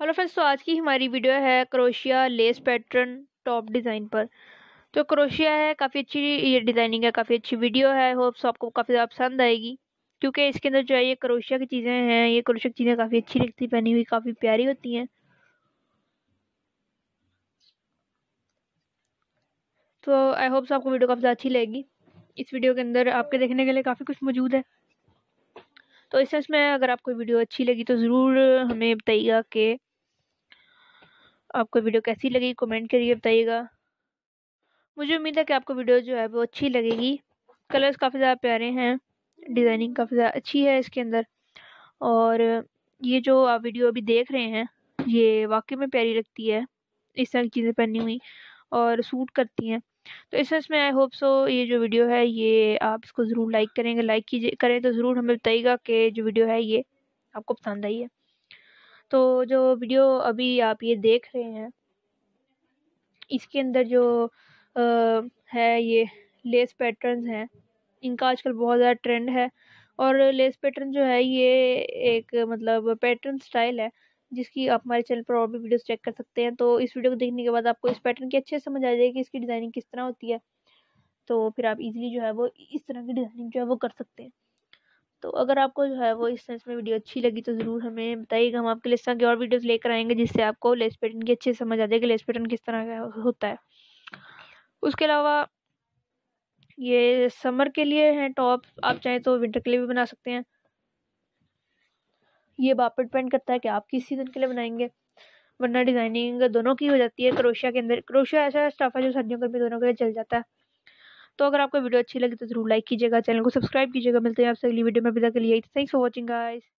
hello friends तो आज की हमारी वीडियो है क्रोशिया लेस पैटर्न टॉप डिज़ाइन पर तो क्रोशिया है काफ़ी अच्छी ये डिज़ाइनिंग है काफ़ी अच्छी वीडियो है होप्स आपको काफ़ी ज़्यादा पसंद आएगी क्योंकि इसके अंदर जो है ये क्रोशिया की चीज़ें हैं ये क्रोशिया की चीज़ें काफ़ी अच्छी लगती पहनी हुई काफ़ी प्यारी होती हैं तो आई होप्स आपको वीडियो काफ़ी ज़्यादा अच्छी लगेगी इस वीडियो के अंदर आपके देखने के लिए काफ़ी कुछ मौजूद है तो इस सेंस में अगर आपको वीडियो अच्छी लगी तो ज़रूर हमें बताइएगा कि आपको वीडियो कैसी लगी कमेंट करिए बताइएगा मुझे उम्मीद है कि आपको वीडियो जो है वो अच्छी लगेगी कलर्स काफ़ी ज़्यादा प्यारे हैं डिज़ाइनिंग काफ़ी ज़्यादा अच्छी है इसके अंदर और ये जो आप वीडियो अभी देख रहे हैं ये वाकई में प्यारी लगती है इस तरह की चीज़ें पहनी हुई और सूट करती हैं तो इस वजह में आई होप सो ये जो वीडियो है ये आप इसको ज़रूर लाइक करेंगे लाइक कीजिए करें तो ज़रूर हमें बताइएगा कि जो वीडियो है ये आपको पसंद आई है तो जो वीडियो अभी आप ये देख रहे हैं इसके अंदर जो आ, है ये लेस पैटर्न्स हैं इनका आजकल बहुत ज़्यादा ट्रेंड है और लेस पैटर्न जो है ये एक मतलब पैटर्न स्टाइल है जिसकी आप हमारे चैनल पर और भी वीडियोस चेक कर सकते हैं तो इस वीडियो को देखने के बाद आपको इस पैटर्न की अच्छे समझ आ जाएगी कि इसकी डिज़ाइनिंग किस तरह होती है तो फिर आप इजीली जो है वो इस तरह की डिज़ाइनिंग जो है वो कर सकते हैं तो अगर आपको जो है वो इस सेंस में वीडियो अच्छी लगी तो ज़रूर हमें बताइएगा हम आपके लिए इस तरह की और वीडियोज लेकर आएंगे जिससे आपको लेस पैटर्न की अच्छी समझ आ जाएगी लेस पैटर्न किस तरह का होता है उसके अलावा ये समर के लिए हैं टॉप आप चाहें तो विंटर के लिए भी बना सकते हैं ये बाप डिपेंड करता है कि आप किस सीज़न के लिए बनाएंगे वरना डिज़ाइनिंग दोनों की हो जाती है क्रोशिया के अंदर क्रोशिया ऐसा स्टाफ है जो सर्दियों भी दोनों के लिए चल जाता है तो अगर आपको वीडियो अच्छी लगी तो ज़रूर लाइक कीजिएगा चैनल को सब्सक्राइब कीजिएगा मिलते हैं आपसे अगली वीडियो में अभी तक के लिए थैंक्स फॉर वॉचिंग गाइस